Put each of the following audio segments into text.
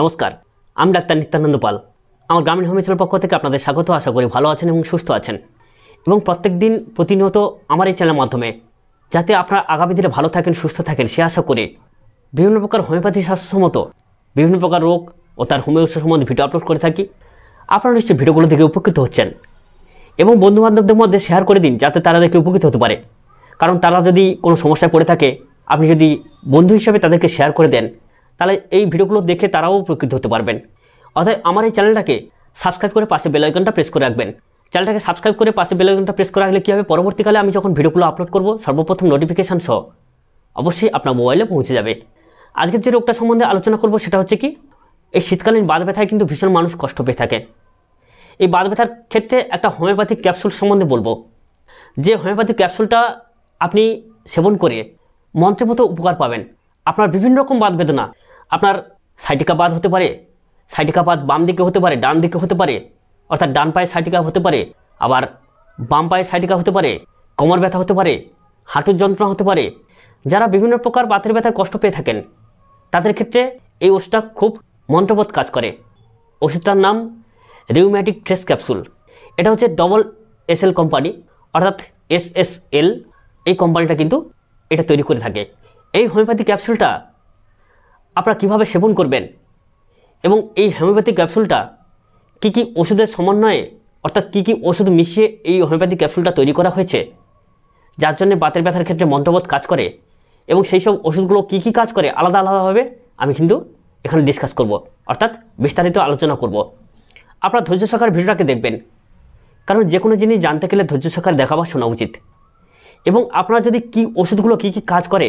নমস্কার আমি ডাক্তার নিত্যানন্দ পাল আমার গ্রামীণ হোমিওপ্যাথির পক্ষ থেকে আপনাদের স্বাগত আশা করি ভালো আছেন এবং সুস্থ আছেন এবং প্রত্যেক দিন প্রতিনিয়ত আমার এই চ্যানেলের মাধ্যমে যাতে আপনারা আগামী দিনে ভালো থাকেন সুস্থ থাকেন সে আশা করে বিভিন্ন প্রকার হোমিওপ্যাথি স্বাস্থ্যসম্মত বিভিন্ন প্রকার রোগ ও তার হোমিওপ্যাথি সম্বন্ধে ভিডিও আপলোড করে থাকি আপনারা নিশ্চয়ই ভিডিওগুলো দেখে উপকৃত হচ্ছেন এবং বন্ধুবান্ধবদের মধ্যে শেয়ার করে দিন যাতে তারা দেখে উপকৃত হতে পারে কারণ তারা যদি কোনো সমস্যায় পড়ে থাকে আপনি যদি বন্ধু হিসাবে তাদেরকে শেয়ার করে দেন তাহলে এই ভিডিওগুলো দেখে তারাও উপকৃত হতে পারবেন অর্থাৎ আমার এই চ্যানেলটাকে সাবস্ক্রাইব করে পাশে বেলাইকনটা প্রেস করে রাখবেন চ্যানেলটাকে সাবস্ক্রাইব করে পাশে বেলাইকনটা প্রেস করে রাখলে কী হবে পরবর্তীকালে আমি যখন ভিডিওগুলো আপলোড করব সর্বপ্রথম নোটিফিকেশান সহ অবশ্যই আপনার মোবাইলে পৌঁছে যাবে আজকের যে রোগটা সম্বন্ধে আলোচনা করব সেটা হচ্ছে কি এই শীতকালীন বাদ ব্যথায় কিন্তু ভীষণ মানুষ কষ্ট পেয়ে থাকে এই বাদ ব্যথার ক্ষেত্রে একটা হোমিওপ্যাথিক ক্যাপসুল সম্বন্ধে বলবো যে হোমিওপ্যাথিক ক্যাপসুলটা আপনি সেবন করে মন্ত্রের মতো উপকার পাবেন আপনার বিভিন্ন রকম বাদ বেদনা আপনার সাইটিকা বাদ হতে পারে সাইটিকা বাদ বাম দিকে হতে পারে ডান দিকে হতে পারে অর্থাৎ ডান পায়ে সাইটিকা হতে পারে আবার বাম পায়ে সাইটিকা হতে পারে কোমর ব্যথা হতে পারে হাঁটুর যন্ত্রণা হতে পারে যারা বিভিন্ন প্রকার বাতের ব্যথায় কষ্ট পেয়ে থাকেন তাদের ক্ষেত্রে এই ওষুধটা খুব মন্ত্রবোধ কাজ করে ওষুধটার নাম রিউম্যাটিক ট্রেস ক্যাপসুল এটা হচ্ছে ডবল এস এল কোম্পানি অর্থাৎ এস এস এল এই কোম্পানিটা কিন্তু এটা তৈরি করে থাকে এই হোমিওপ্যাথি ক্যাপসুলটা আপনারা কিভাবে সেবন করবেন এবং এই হোমিওপ্যাথি ক্যাপসুলটা কি কি ওষুধের সমন্বয়ে অর্থাৎ কি কি ওষুধ মিশিয়ে এই হোমিওপ্যাথি ক্যাপসুলটা তৈরি করা হয়েছে যার জন্য বাতের ব্যথার ক্ষেত্রে মন্ত্রবোধ কাজ করে এবং সেই সব ওষুধগুলো কী কী কাজ করে আলাদা আলাদাভাবে আমি কিন্তু এখানে ডিসকাস করব অর্থাৎ বিস্তারিত আলোচনা করব আপনারা ধৈর্য সহকার ভিডিওটাকে দেখবেন কারণ যে কোনো জিনিস জানতে গেলে ধৈর্য সহকার দেখা বা শোনা উচিত এবং আপনারা যদি কি ওষুধগুলো কি কি কাজ করে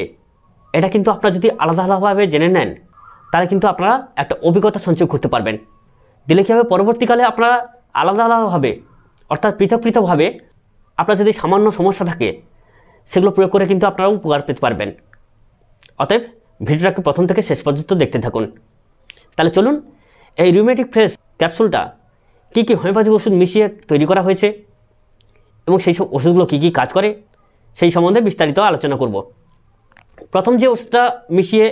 এটা কিন্তু আপনারা যদি আলাদা আলাদাভাবে জেনে নেন তাহলে কিন্তু আপনারা একটা অভিজ্ঞতা সঞ্চয় করতে পারবেন দিলে কী হবে পরবর্তীকালে আপনারা আলাদা আলাদাভাবে অর্থাৎ পৃথক পৃথকভাবে আপনার যদি সামান্য সমস্যা থাকে সেগুলো প্রয়োগ করে কিন্তু আপনারা উপকার পেতে পারবেন অতএব ভিডিওটাকে প্রথম থেকে শেষ পর্যন্ত দেখতে থাকুন তাহলে চলুন এই রিউমেটিক ফ্রেশ ক্যাপসুলটা কী কী হোমিওপ্যাথিক ওষুধ মিশিয়ে তৈরি করা হয়েছে এবং সেই সব ওষুধগুলো কী কী কাজ করে সেই সম্বন্ধে বিস্তারিত আলোচনা করব প্রথম যে ওষুধটা মিশিয়ে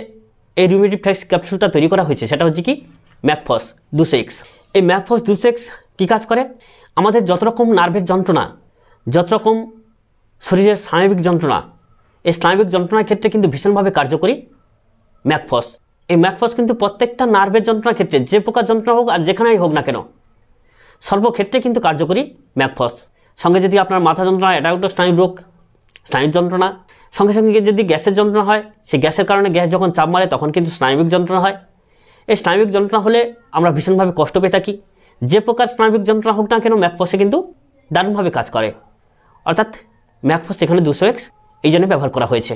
এই রিউমেটিভ ট্যাক্স ক্যাপসুলটা তৈরি করা হয়েছে সেটা হচ্ছে কি ম্যাকফস দুসেক্স এই ম্যাকফস দুসেক্স কী কাজ করে আমাদের যত রকম নার্ভের যন্ত্রণা যত রকম শরীরের স্নায়বিক যন্ত্রণা এই স্নায়বিক যন্ত্রণার ক্ষেত্রে কিন্তু ভীষণভাবে কার্যকরী ম্যাকফস এই ম্যাকফস কিন্তু প্রত্যেকটা নার্ভের যন্ত্রণার ক্ষেত্রে যে প্রকার যন্ত্রণা হোক আর যেখানেই হোক না কেন সর্বক্ষেত্রে কিন্তু কার্যকরী ম্যাকফস সঙ্গে যদি আপনার মাথা যন্ত্রণা এটা একটা স্নায়ু রোগ স্নায়ুর যন্ত্রণা সঙ্গে সঙ্গে যদি গ্যাসের যন্ত্রণা হয় সেই গ্যাসের কারণে গ্যাস যখন চাপ মারে তখন কিন্তু স্নায়বিক যন্ত্রণা হয় এই স্নায়বিক যন্ত্রণা হলে আমরা ভীষণভাবে কষ্ট পেয়ে থাকি যে প্রকার স্নায়বিক যন্ত্রণা হোক না কেন ম্যাকফসে কিন্তু দারুণভাবে কাজ করে অর্থাৎ ম্যাকফস এখানে দুশো এক্স এই জন্য ব্যবহার করা হয়েছে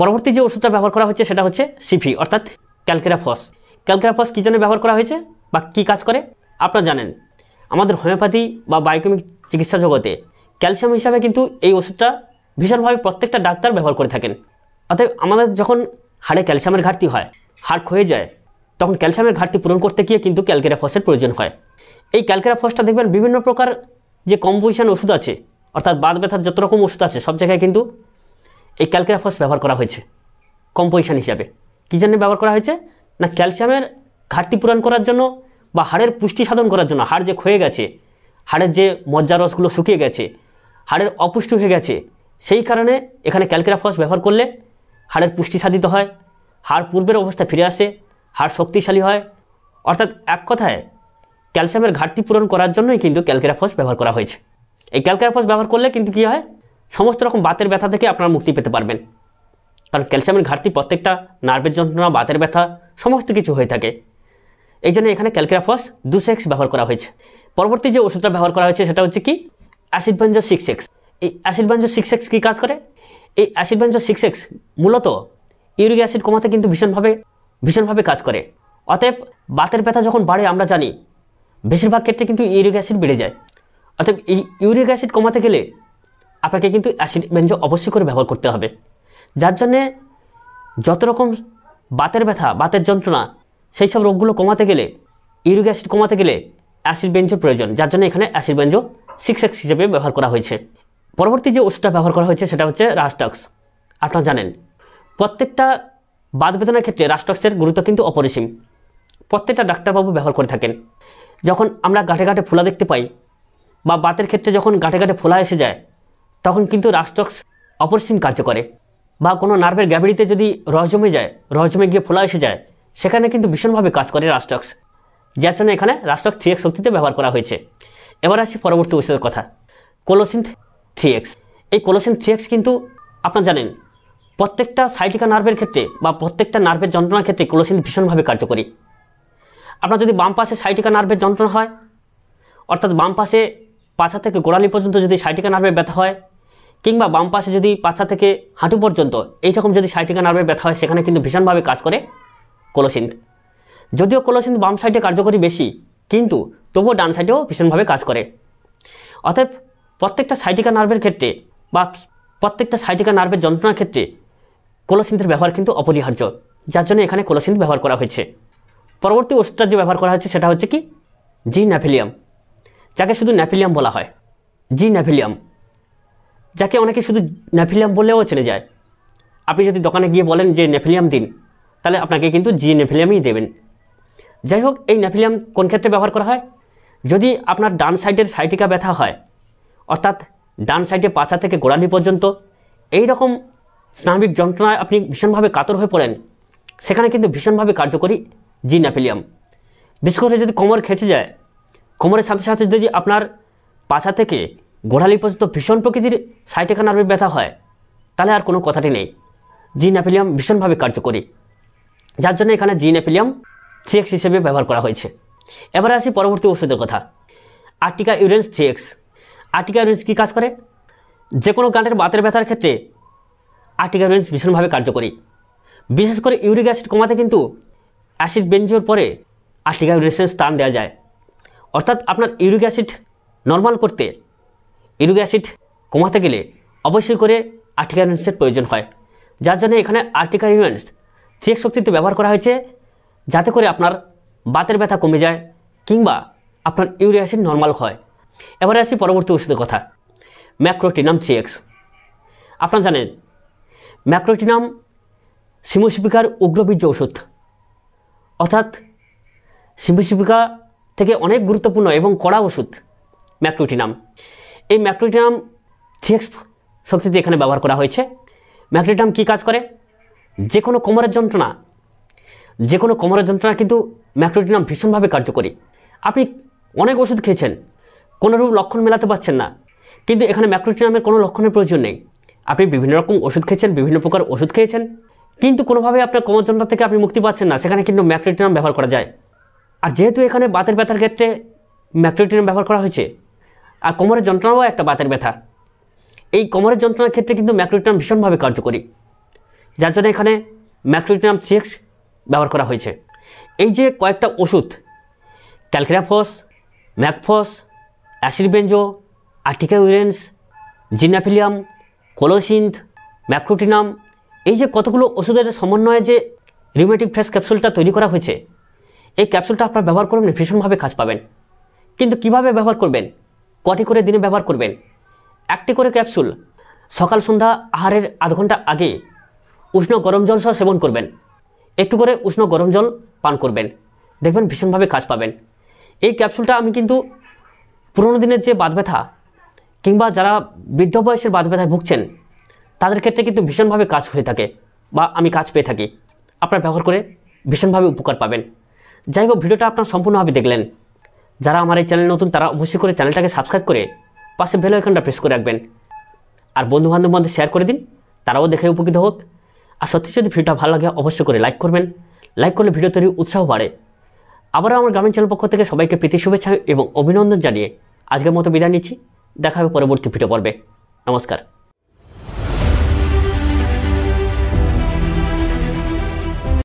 পরবর্তী যে ওষুধটা ব্যবহার করা হচ্ছে সেটা হচ্ছে সিফি অর্থাৎ ক্যালকেরাফস ক্যালকেরাফস কী জন্য ব্যবহার করা হয়েছে বা কী কাজ করে আপনারা জানেন আমাদের হোমিওপ্যাথি বা বায়োকেমিক চিকিৎসা জগতে ক্যালসিয়াম হিসাবে কিন্তু এই ওষুধটা ভীষণভাবে প্রত্যেকটা ডাক্তার ব্যবহার করে থাকেন অতএব আমাদের যখন হাড়ে ক্যালসিয়ামের ঘাটতি হয় হাড় ক্ষয়ে যায় তখন ক্যালসিয়ামের ঘাটতি পূরণ করতে গিয়ে কিন্তু ক্যালকেরাফসের প্রয়োজন হয় এই ক্যালকেরাফসটা দেখবেন বিভিন্ন প্রকার যে কম্পোজিশন ওষুধ আছে অর্থাৎ বাদ ব্যথার যত রকম ওষুধ আছে সব জায়গায় কিন্তু এই ক্যালকেরাফস ব্যবহার করা হয়েছে কম্পোজিশন হিসাবে কী জন্য ব্যবহার করা হয়েছে না ক্যালসিয়ামের ঘাটতি পূরণ করার জন্য বা হাড়ের পুষ্টি সাধন করার জন্য হাড় যে ক্ষয়ে গেছে হাড়ের যে মজ্জারসগুলো শুকিয়ে গেছে হাড়ের অপুষ্টি হয়ে গেছে সেই কারণে এখানে ক্যালকেরাফস ব্যবহার করলে হাড়ের পুষ্টি সাধিত হয় হাড় পূর্বের অবস্থা ফিরে আসে হাড় শক্তিশালী হয় অর্থাৎ এক কথায় ক্যালসিয়ামের ঘাটতি পূরণ করার জন্যই কিন্তু ক্যালকেরাফস ব্যবহার করা হয়েছে এই ক্যালকেরাফস ব্যবহার করলে কিন্তু কী হয় সমস্ত রকম বাতের ব্যথা থেকে আপনারা মুক্তি পেতে পারবেন কারণ ক্যালসিয়ামের ঘাটতি প্রত্যেকটা নার্ভের যন্ত্রণা বাতের ব্যথা সমস্ত কিছু হয়ে থাকে এই জন্য এখানে ক্যালকেরাফস দুশো এক্স ব্যবহার করা হয়েছে পরবর্তী যে ওষুধটা ব্যবহার করা হয়েছে সেটা হচ্ছে কি অ্যাসিড সিক্স এক্স এই অ্যাসিড ব্রাঞ্চ সিক্স এক্স কী কাজ করে এই অ্যাসিড ব্রাঞ্চ সিক্স এক্স মূলত ইউরিক অ্যাসিড কমাতে কিন্তু ভীষণভাবে ভীষণভাবে কাজ করে অতএব বাতের ব্যথা যখন বাড়ে আমরা জানি বেশিরভাগ ক্ষেত্রে কিন্তু ইউরিক অ্যাসিড বেড়ে যায় অতএব এই ইউরিক অ্যাসিড কমাতে গেলে আপনাকে কিন্তু অ্যাসিড ব্যঞ্জ অবশ্যই করে ব্যবহার করতে হবে যার জন্যে যত রকম বাতের ব্যথা বাতের যন্ত্রণা সেই সব রোগগুলো কমাতে গেলে ইউরিক অ্যাসিড কমাতে গেলে অ্যাসিড ব্যঞ্জ প্রয়োজন যার জন্য এখানে অ্যাসিড ব্যঞ্জ সিক্স এক্স হিসেবে ব্যবহার করা হয়েছে পরবর্তী যে ওষুধটা ব্যবহার করা হয়েছে সেটা হচ্ছে রাস্টক্স আপনারা জানেন প্রত্যেকটা বাদ বেদনার ক্ষেত্রে রাস্টক্সের গুরুত্ব কিন্তু অপরিসীম প্রত্যেকটা ডাক্তারবাবু ব্যবহার করে থাকেন যখন আমরা গাঁটে গাঁটে ফোলা দেখতে পাই বা বাতের ক্ষেত্রে যখন ঘাটে গাঁটে ফোলা এসে যায় তখন কিন্তু রাস্টক্স অপরিসীম কার্য করে বা কোনো নার্ভের গ্যাভিটিতে যদি রস জমে যায় রস জমে গিয়ে ফোলা এসে যায় সেখানে কিন্তু ভীষণভাবে কাজ করে রাস্টক্স যার জন্য এখানে রাস্টক্স থ্রি শক্তিতে ব্যবহার করা হয়েছে এবার আসি পরবর্তী ওষুধের কথা কোলোসিন্থ থ্রি এক্স এই কোলোসিন থ্রি এক্স কিন্তু আপনারা জানেন প্রত্যেকটা সাইটিকা নার্ভের ক্ষেত্রে বা প্রত্যেকটা নার্ভের যন্ত্রণার ক্ষেত্রে কোলোসিন ভীষণভাবে কার্যকরী আপনার যদি বাম পাশে সাইটিকা নার্ভের যন্ত্রণা হয় অর্থাৎ বাম পাশে পাছা থেকে গোড়ালি পর্যন্ত যদি সাইটিকা নার্ভের ব্যথা হয় কিংবা বাম পাশে যদি পাছা থেকে হাঁটু পর্যন্ত এইরকম যদি সাইটিকা নার্ভের ব্যথা হয় সেখানে কিন্তু ভীষণভাবে কাজ করে কোলোসিন যদিও কোলোসিন বাম সাইডে কার্যকরী বেশি কিন্তু তবুও ডান সাইডেও ভীষণভাবে কাজ করে অতএব প্রত্যেকটা সাইটিকা নার্ভের ক্ষেত্রে বা প্রত্যেকটা সাইটিকা নার্ভের যন্ত্রণার ক্ষেত্রে কোলোসিন্থের ব্যবহার কিন্তু অপরিহার্য যার জন্য এখানে কোলোসিন্থ ব্যবহার করা হয়েছে পরবর্তী ওষুধটা যে ব্যবহার করা হয়েছে সেটা হচ্ছে কি জি ন্যাফিলিয়াম যাকে শুধু ন্যাফিলিয়াম বলা হয় জি ন্যাফিলিয়াম যাকে অনেকে শুধু ন্যাফিলিয়াম বললেও চলে যায় আপনি যদি দোকানে গিয়ে বলেন যে ন্যাফিলিয়াম দিন তাহলে আপনাকে কিন্তু জি ন্যাফিলিয়ামই দেবেন যাই হোক এই ন্যাফিলিয়াম কোন ক্ষেত্রে ব্যবহার করা হয় যদি আপনার ডান সাইডের সাইটিকা ব্যথা হয় অর্থাৎ ডান সাইডে পাছা থেকে গোড়ালি পর্যন্ত এই রকম স্নায়বিক যন্ত্রণায় আপনি ভীষণভাবে কাতর হয়ে পড়েন সেখানে কিন্তু ভীষণভাবে কার্যকরী জিনাফিলিয়াম বিশেষ করে যদি কোমর খেঁচে যায় কোমরের সাথে সাথে যদি আপনার পাছা থেকে গোড়ালি পর্যন্ত ভীষণ প্রকৃতির সাইটেকা ব্যথা হয় তাহলে আর কোনো কথাটি নেই জিনাফিলিয়াম ভীষণভাবে কার্যকরী যার জন্য এখানে জিনাফিলিয়াম থ্রি এক্স হিসেবে ব্যবহার করা হয়েছে এবারে আসি পরবর্তী ওষুধের কথা আর্টিকা ইউরেন্স থ্রি এক্স আর্টিকা আর্টিকারুইন্স কী কাজ করে যে কোনো গাঁটের বাতের ব্যথার ক্ষেত্রে আর্টিকা আর্টিকারুইন্স ভীষণভাবে কার্যকরী বিশেষ করে ইউরিক অ্যাসিড কমাতে কিন্তু অ্যাসিড বেঞ্জোর পরে আর্টিকা আর্টিকারুইন্সের স্থান দেওয়া যায় অর্থাৎ আপনার ইউরিক অ্যাসিড নর্মাল করতে ইউরিক অ্যাসিড কমাতে গেলে অবশ্যই করে আর্টিকারুইন্সের প্রয়োজন হয় যার জন্য এখানে আর্টিকারুইন্স চেক শক্তিতে ব্যবহার করা হয়েছে যাতে করে আপনার বাতের ব্যথা কমে যায় কিংবা আপনার ইউরিক অ্যাসিড নর্মাল হয় এবারে আসি পরবর্তী ওষুধের কথা ম্যাক্রোটিনাম থ্রি এক্স আপনারা জানেন ম্যাক্রোটিনাম সিমোসিপিকার উগ্রবীর্য ওষুধ অর্থাৎ সিমোসিপিকা থেকে অনেক গুরুত্বপূর্ণ এবং কড়া ওষুধ ম্যাক্রোটিনাম এই ম্যাক্রোটিনাম থ্রি এক্স শক্তিতে এখানে ব্যবহার করা হয়েছে ম্যাক্রোটিনাম কী কাজ করে যে কোনো কোমরের যন্ত্রণা যে কোনো কোমরের যন্ত্রণা কিন্তু ম্যাক্রোটিনাম ভীষণভাবে কার্যকরী আপনি অনেক ওষুধ খেয়েছেন কোনোরূপ লক্ষণ মেলাতে পারছেন না কিন্তু এখানে ম্যাক্রোটিনামের কোনো লক্ষণের প্রয়োজন নেই আপনি বিভিন্ন রকম ওষুধ খেয়েছেন বিভিন্ন প্রকার ওষুধ খেয়েছেন কিন্তু কোনোভাবে আপনার কোমরযন্ত্রণা থেকে আপনি মুক্তি পাচ্ছেন না সেখানে কিন্তু ম্যাক্রোটিনাম ব্যবহার করা যায় আর যেহেতু এখানে বাতের ব্যথার ক্ষেত্রে ম্যাক্রোটিনাম ব্যবহার করা হয়েছে আর কোমরের যন্ত্রণাও একটা বাতের ব্যথা এই কোমরের যন্ত্রণার ক্ষেত্রে কিন্তু ম্যাক্রোটিনাম ভীষণভাবে কার্যকরী যার জন্য এখানে ম্যাক্রোটিনাম সিক্স ব্যবহার করা হয়েছে এই যে কয়েকটা ওষুধ ক্যালক্রাফস ম্যাকফস অ্যাসিডবেঞ্জো আর্টিকা ইউরেন্স জিনাফিলিয়াম কোলোসিন্থ ম্যাক্রোটিনাম এই যে কতগুলো ওষুধের সমন্বয়ে যে রিউমেটিক ফ্রেশ ক্যাপসুলটা তৈরি করা হয়েছে এই ক্যাপসুলটা আপনার ব্যবহার করবেন ভীষণভাবে কাজ পাবেন কিন্তু কিভাবে ব্যবহার করবেন কটি করে দিনে ব্যবহার করবেন একটি করে ক্যাপসুল সকাল সন্ধ্যা আহারের আধ ঘন্টা আগে উষ্ণ গরম জল সহ সেবন করবেন একটু করে উষ্ণ গরম জল পান করবেন দেখবেন ভীষণভাবে কাজ পাবেন এই ক্যাপসুলটা আমি কিন্তু পুরোনো দিনের যে বাদ ব্যথা কিংবা যারা বৃদ্ধ বয়সের বাদ ব্যথায় ভুগছেন তাদের ক্ষেত্রে কিন্তু ভীষণভাবে কাজ হয়ে থাকে বা আমি কাজ পেয়ে থাকি আপনারা ব্যবহার করে ভীষণভাবে উপকার পাবেন যাই হোক ভিডিওটা আপনারা সম্পূর্ণভাবে দেখলেন যারা আমার এই চ্যানেল নতুন তারা অবশ্যই করে চ্যানেলটাকে সাবস্ক্রাইব করে পাশে বেল আইকনটা প্রেস করে রাখবেন আর বন্ধুবান্ধব মধ্যে শেয়ার করে দিন তারাও দেখে উপকৃত হোক আর সত্যি যদি ভিডিওটা ভালো লাগে অবশ্যই করে লাইক করবেন লাইক করলে ভিডিও তৈরির উৎসাহ বাড়ে আবারও আমার গ্রামীণ চ্যানেল পক্ষ থেকে সবাইকে প্রীতি শুভেচ্ছা এবং অভিনন্দন জানিয়ে আজকের মতো বিদায় নিচ্ছি দেখা হবে পরবর্তী ভিডিও পর্বে নমস্কার